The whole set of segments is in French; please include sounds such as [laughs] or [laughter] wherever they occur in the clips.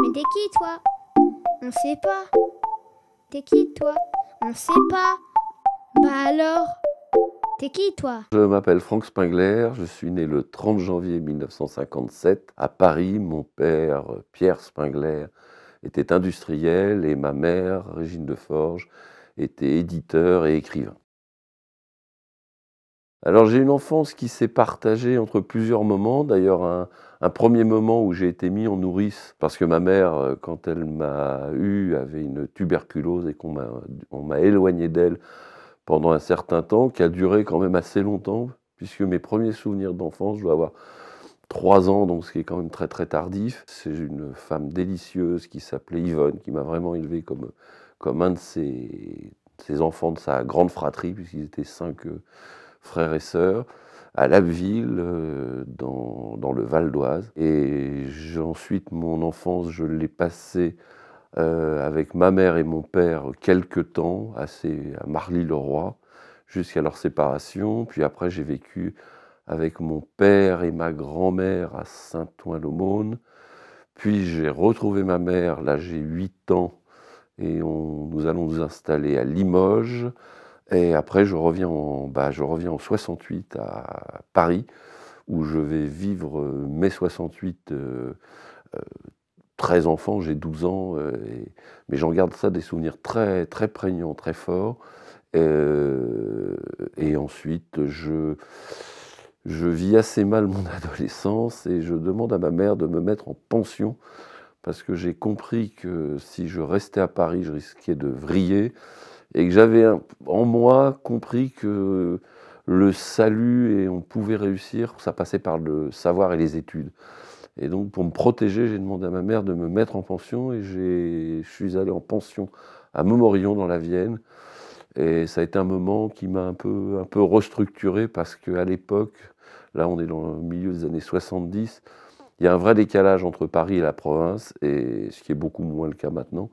Mais t'es qui toi On sait pas. T'es qui toi On sait pas. Bah alors T'es qui toi Je m'appelle Franck Spengler, je suis né le 30 janvier 1957 à Paris. Mon père, Pierre Spengler, était industriel et ma mère, Régine Deforge, était éditeur et écrivain. Alors j'ai une enfance qui s'est partagée entre plusieurs moments. D'ailleurs, un, premier moment où j'ai été mis en nourrice parce que ma mère, euh, quand elle m'a eu, avait une tuberculose et qu'on m'a éloigné d'elle pendant un certain temps, qui a duré quand même assez longtemps, puisque mes premiers souvenirs d'enfance, je dois avoir trois ans, donc ce qui est quand même très très tardif. C'est une femme délicieuse qui s'appelait Yvonne, qui m'a vraiment élevé comme, comme un de ses, enfants de sa grande fratrie, puisqu'ils étaient cinq. Euh, frères et sœurs, à Labbeville, euh, dans, dans le Val d'Oise. Et ensuite, mon enfance, je l'ai passée euh, avec ma mère et mon père quelques temps, assez, à Marly-le-Roi, jusqu'à leur séparation. Puis après, j'ai vécu avec mon père et ma grand-mère à Saint-Ouen-l'Aumône. Puis j'ai retrouvé ma mère, là j'ai 8 ans, et on, nous allons nous installer à Limoges. Et après, je reviens en, bah, je reviens en 68 à Paris, où je vais vivre euh, mes 68. 13 euh, euh, enfants, j'ai 12 ans, mais j'en garde ça des souvenirs très, très prégnants, très forts. et ensuite, je, je vis assez mal mon [laughs] adolescence et je demande à ma mère de me mettre en pension parce que j'ai compris que si je restais à Paris, je risquais de vriller et que j'avais en moi compris que le salut et on pouvait réussir, ça passait par le savoir et les études. Et donc pour me protéger, j'ai demandé à ma mère de me mettre en pension et je suis allé en pension à Memorion dans la Vienne. Et ça a été un moment qui m'a un peu, un peu restructuré parce qu'à l'époque, là on est dans le milieu des années 70, il y a un vrai décalage entre Paris et la province, et ce qui est beaucoup moins le cas maintenant,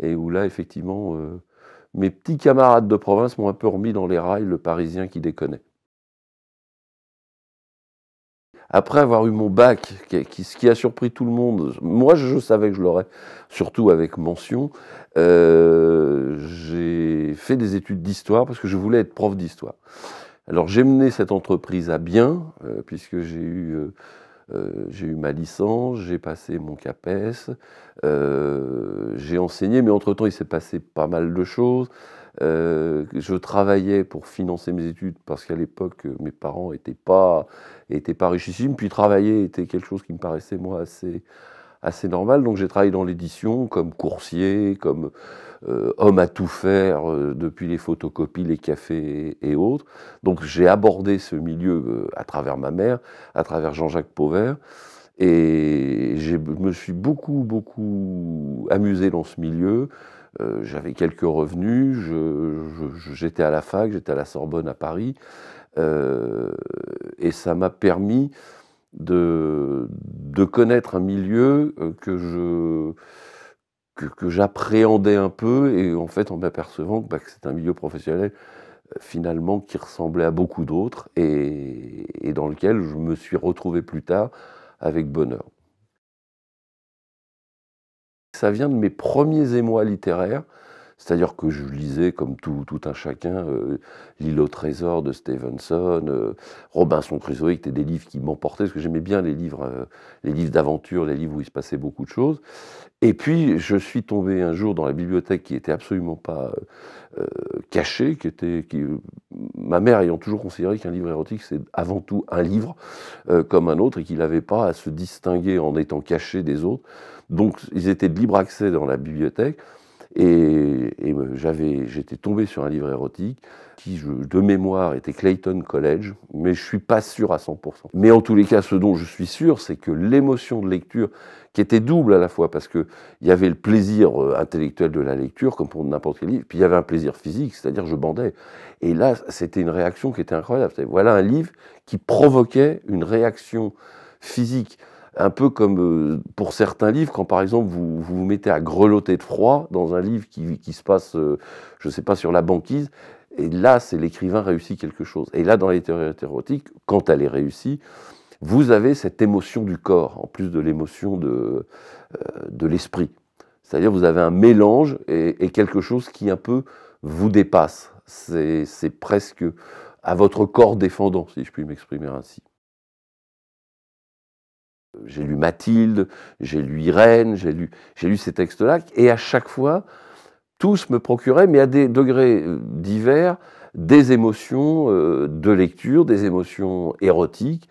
et où là effectivement... Euh, mes petits camarades de province m'ont un peu remis dans les rails le Parisien qui déconnait. Après avoir eu mon bac, ce qui a surpris tout le monde, moi je savais que je l'aurais, surtout avec mention, euh, j'ai fait des études d'histoire parce que je voulais être prof d'histoire. Alors j'ai mené cette entreprise à bien, euh, puisque j'ai eu... Euh, euh, j'ai eu ma licence, j'ai passé mon CAPES, euh, j'ai enseigné, mais entre-temps, il s'est passé pas mal de choses. Euh, je travaillais pour financer mes études parce qu'à l'époque, mes parents n'étaient pas, étaient pas richissimes, puis travailler était quelque chose qui me paraissait, moi, assez, assez normal. Donc j'ai travaillé dans l'édition comme coursier, comme euh, homme à tout faire, euh, depuis les photocopies, les cafés et, autres. Donc j'ai abordé ce milieu euh, à travers ma mère, à travers Jean-Jacques Pauvert. Et je me suis beaucoup, beaucoup amusé dans ce milieu. J'avais quelques revenus, j'étais à la fac, j'étais à la Sorbonne à Paris. et ça m'a permis de, connaître un milieu euh, que j'appréhendais un peu et en fait en m'apercevant que bah, c'est un milieu professionnel euh, finalement qui ressemblait à beaucoup d'autres et, dans lequel je me suis retrouvé plus tard avec bonheur. Ça vient de mes premiers émois littéraires. C'est-à-dire que je lisais, comme tout, un chacun, euh, L'île au trésor de Stevenson, euh, Robinson Crusoe, qui étaient des livres qui m'emportaient, parce que j'aimais bien les livres, euh, les livres d'aventure, les livres où il se passait beaucoup de choses. Et puis, je suis tombé un jour dans la bibliothèque qui n'était absolument pas cachée, qui était. ma mère ayant toujours considéré qu'un livre érotique, c'est avant tout un livre, comme un autre, et qu'il n'avait pas à se distinguer en étant caché des autres. Donc, ils étaient de libre accès dans la bibliothèque. Et, euh, j'étais tombé sur un livre érotique qui, de mémoire, était Clayton College, mais je ne suis pas sûr à 100%. Mais en tous les cas, ce dont je suis sûr, c'est que l'émotion de lecture, qui était double à la fois, parce qu'il y avait le plaisir euh, intellectuel de la lecture, comme pour n'importe quel livre, puis il y avait un plaisir physique, c'est-à-dire je bandais. Et là, c'était une réaction qui était incroyable. Voilà un livre qui provoquait une réaction physique un peu comme euh, pour certains livres, quand par exemple vous, vous, mettez à grelotter de froid dans un livre qui, se passe, euh, je ne sais pas, sur la banquise, et là, c'est l'écrivain réussit quelque chose. Et là, dans la littérature érotique, quand elle est réussie, vous avez cette émotion du corps, en plus de l'émotion de, euh, de l'esprit. C'est-à-dire, vous avez un mélange et, quelque chose qui un peu vous dépasse. C'est presque à votre corps défendant, si je puis m'exprimer ainsi. J'ai lu Mathilde, j'ai lu Irène, j'ai lu, lu ces textes-là, et à chaque fois, tous me procuraient, mais à des degrés euh, divers, des émotions euh, de lecture, des émotions érotiques,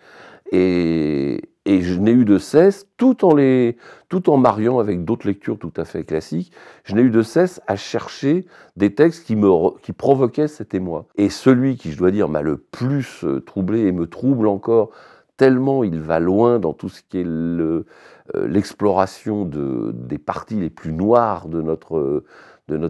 et, je n'ai eu de cesse, tout en, les, tout en mariant avec d'autres lectures tout à fait classiques, je n'ai eu de cesse à chercher des textes qui, qui provoquaient cet émoi. Et celui qui, je dois dire, m'a le plus euh, troublé et me trouble encore tellement il va loin dans tout ce qui est euh, l'exploration des parties les plus noires de notre,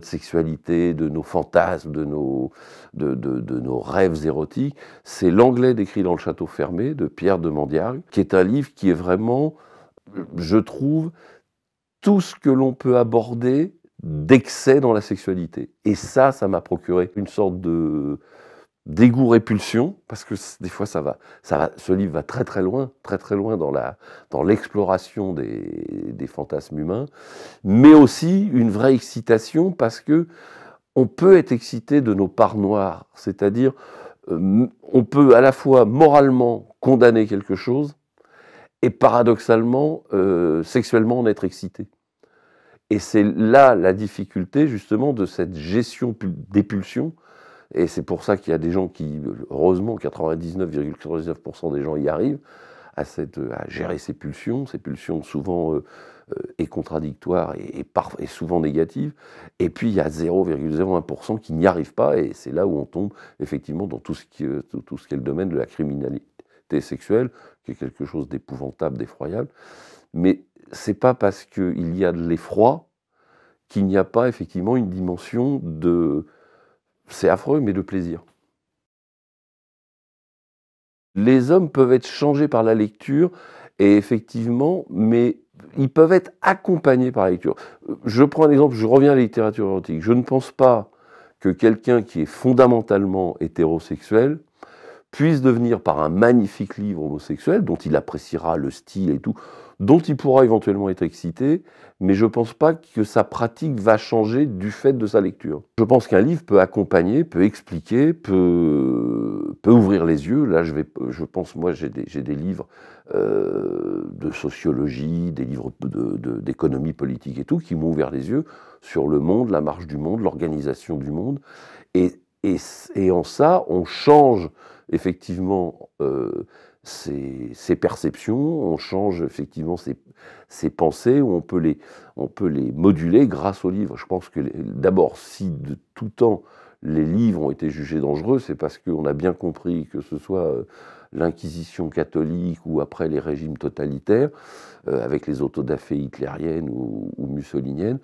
sexualité, de nos fantasmes, de nos, nos rêves érotiques. C'est L'anglais décrit dans le château fermé de Pierre de Mandiargue, qui est un livre qui est vraiment, je trouve, tout ce que l'on peut aborder d'excès dans la sexualité. Et ça, ça m'a procuré une sorte de, dégoût répulsion parce que des fois ça va, ça va, ce livre va très très loin très très loin dans l'exploration des, fantasmes humains mais aussi une vraie excitation parce que on peut être excité de nos parts noires c'est-à-dire euh, on peut à la fois moralement condamner quelque chose et paradoxalement euh, sexuellement en être excité et c'est là la difficulté justement de cette gestion des pulsions et c'est pour ça qu'il y a des gens qui, heureusement, 99,99% des gens y arrivent à, cette, à gérer ces pulsions, ces pulsions souvent euh, euh, et contradictoires et, souvent négatives. Et puis il y a 0,01% qui n'y arrivent pas, et c'est là où on tombe effectivement dans euh, tout ce, qui, est le domaine de la criminalité sexuelle, qui est quelque chose d'épouvantable, d'effroyable. Mais c'est pas parce qu'il y a de l'effroi qu'il n'y a pas effectivement une dimension de c'est affreux, mais de plaisir. Les hommes peuvent être changés par la lecture, et effectivement, mais ils peuvent être accompagnés par la lecture. Je prends un exemple, je reviens à la littérature érotique. Je ne pense pas que quelqu'un qui est fondamentalement hétérosexuel puisse devenir par un magnifique livre homosexuel, dont il appréciera le style et tout, dont il pourra éventuellement être excité, mais je ne pense pas que sa pratique va changer du fait de sa lecture. Je pense qu'un livre peut accompagner, peut expliquer, peut, peut ouvrir les yeux. Là, je, vais, je pense, moi, j'ai des, des, livres euh, de sociologie, des livres d'économie de, politique et tout, qui m'ont ouvert les yeux sur le monde, la marche du monde, l'organisation du monde. Et, et, et, en ça, on change effectivement... Euh, ses, perceptions, on change effectivement ses, pensées, on peut, les, on peut les moduler grâce aux livres. Je pense que d'abord, si de tout temps les livres ont été jugés dangereux, c'est parce qu'on a bien compris que ce soit euh, l'Inquisition catholique ou après les régimes totalitaires, euh, avec les autodafés hitlériennes ou, ou mussoliniennes,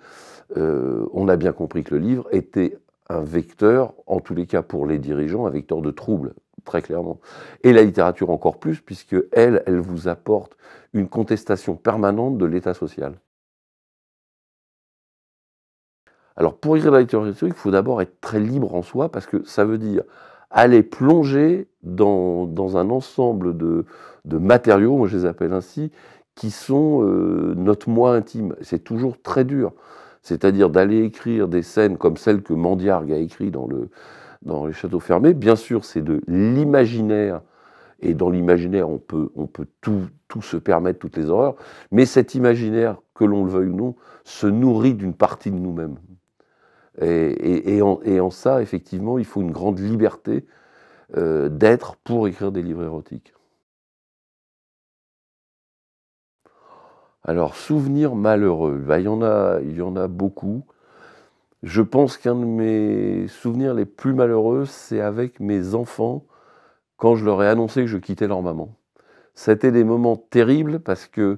euh, on a bien compris que le livre était un vecteur, en tous les cas pour les dirigeants, un vecteur de trouble, très clairement. Et la littérature encore plus, puisque elle, elle vous apporte une contestation permanente de l'état social. Alors pour écrire la littérature, il faut d'abord être très libre en soi, parce que ça veut dire aller plonger dans, un ensemble de, matériaux, moi je les appelle ainsi, qui sont euh, notre moi intime. C'est toujours très dur. C'est-à-dire d'aller écrire des scènes comme celles que Mandiargue a écrit dans le, dans les châteaux fermés. Bien sûr, c'est de l'imaginaire, et dans l'imaginaire, on peut, on peut tout, tout se permettre, toutes les horreurs, mais cet imaginaire, que l'on le veuille ou non, se nourrit d'une partie de nous-mêmes. Et, en, ça, effectivement, il faut une grande liberté euh, d'être pour écrire des livres érotiques. Alors, souvenirs malheureux, bah, y il y en a beaucoup. Je pense qu'un de mes souvenirs les plus malheureux, c'est avec mes enfants quand je leur ai annoncé que je quittais leur maman. C'était des moments terribles parce que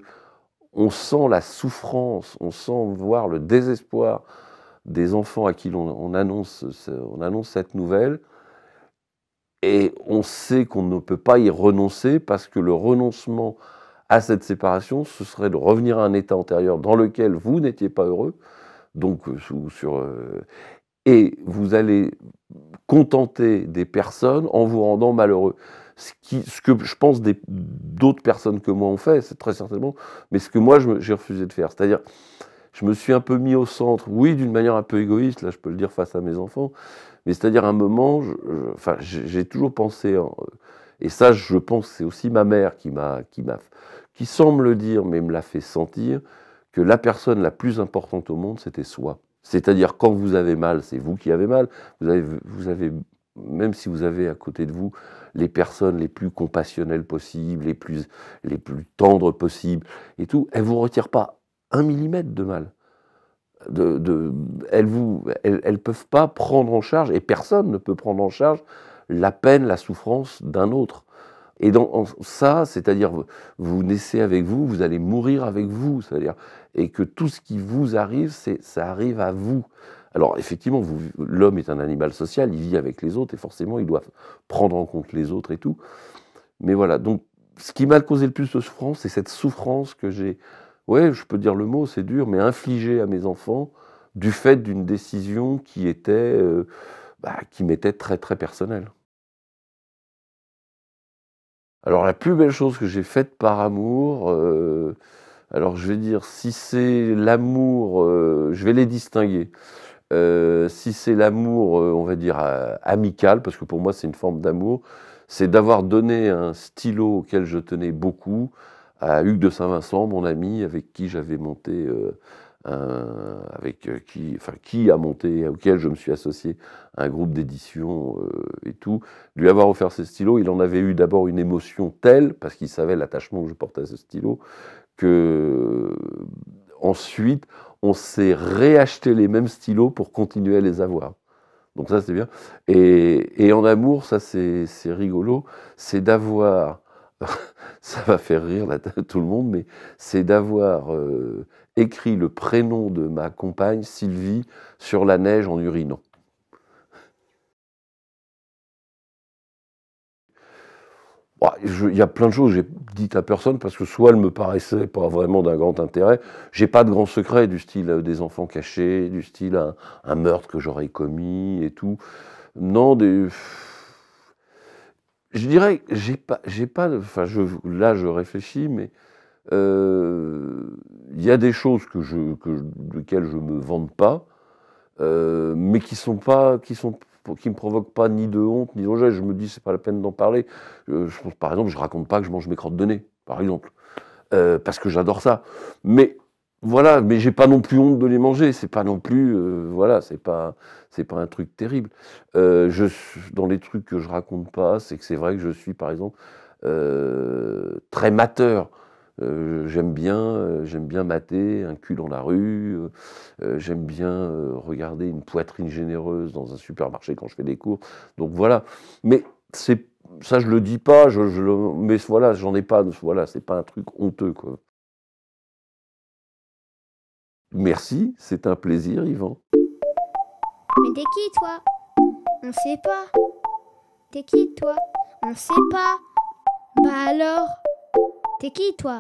on sent la souffrance, on sent voir le désespoir des enfants à qui on annonce cette nouvelle. Et on sait qu'on ne peut pas y renoncer parce que le renoncement à cette séparation, ce serait de revenir à un état antérieur dans lequel vous n'étiez pas heureux, donc euh, sur, euh, et vous allez contenter des personnes en vous rendant malheureux. Ce, que je pense d'autres personnes que moi ont fait, c'est très certainement, mais ce que moi j'ai refusé de faire. C'est-à-dire, je me suis un peu mis au centre, oui, d'une manière un peu égoïste, là je peux le dire face à mes enfants, mais c'est-à-dire à un moment, j'ai toujours pensé, et ça je pense c'est aussi ma mère qui m'a, qui m'a, qui semble le dire, mais me l'a fait sentir, que la personne la plus importante au monde, c'était soi. C'est-à-dire quand vous avez mal, c'est vous qui avez mal. Vous avez, vous avez, même si vous avez à côté de vous les personnes les plus compassionnelles possibles, les plus, les plus tendres possibles, et tout, elles vous retirent pas un millimètre de mal. De, de, elles ne elles, peuvent pas prendre en charge, et personne ne peut prendre en charge la peine, la souffrance d'un autre. Et dans ça, c'est-à-dire vous naissez avec vous, vous allez mourir avec vous, c'est-à-dire et que tout ce qui vous arrive, c'est ça arrive à vous. Alors effectivement, l'homme est un animal social, il vit avec les autres et forcément, il doit prendre en compte les autres et tout. Mais voilà, donc ce qui m'a causé le plus de souffrance, c'est cette souffrance que j'ai, ouais, je peux dire le mot, c'est dur, mais infligée à mes enfants du fait d'une décision qui était, euh, bah, qui m'était très très personnelle. Alors la plus belle chose que j'ai faite par amour. Euh, alors je vais dire, si c'est l'amour, euh, je vais les distinguer. Euh, si c'est l'amour, euh, on va dire, amical, parce que pour moi c'est une forme d'amour, c'est d'avoir donné un stylo auquel je tenais beaucoup à Hugues de Saint-Vincent, mon ami, avec qui j'avais monté, avec qui, enfin, qui a monté, auquel je me suis associé un groupe d'édition et tout. Lui avoir offert ce stylo, il en avait eu d'abord une émotion telle, parce qu'il savait l'attachement que je portais à ce stylo, que ensuite on s'est réacheté les mêmes stylos pour continuer à les avoir. Donc ça c'est bien. Et, en amour, ça c'est rigolo, c'est d'avoir, [laughs] ça va faire rire [laughs] tout le monde, mais c'est d'avoir euh, écrit le prénom de ma compagne Sylvie sur la neige en urinant. Bah, il y a plein de choses, que j'ai dites à personne parce que soit elles me paraissaient pas vraiment d'un grand intérêt. J'ai pas de grands secrets du style euh, des enfants cachés, du style un, meurtre que j'aurais commis et tout. Non, des. Je dirais, j'ai pas, j'ai pas, enfin, là, je réfléchis, mais euh, il y a des choses que je, que, je me vante pas, euh, mais qui sont pas, qui sont qui me provoque pas ni de honte ni de Je me dis c'est pas la peine d'en parler. Euh, je par exemple, je raconte pas que je mange mes crottes de nez, par exemple, euh, parce que j'adore ça. Mais voilà, mais j'ai pas non plus honte de les manger. C'est pas non plus euh, voilà, c'est pas c'est pas un truc terrible. je dans les trucs que je raconte pas, c'est que c'est vrai que je suis par exemple très mateur. Euh, j'aime bien, euh, j'aime bien mater un cul dans la rue, euh, j'aime bien regarder une poitrine généreuse dans un supermarché quand je fais des cours. Donc voilà. Mais c'est ça, je le dis pas, je, le, mais voilà, j'en ai pas. Voilà, c'est pas un truc honteux quoi. Merci, c'est un plaisir, Yvan. Mais t'es qui toi On sait pas. T'es qui toi On sait pas. Bah alors T'es qui toi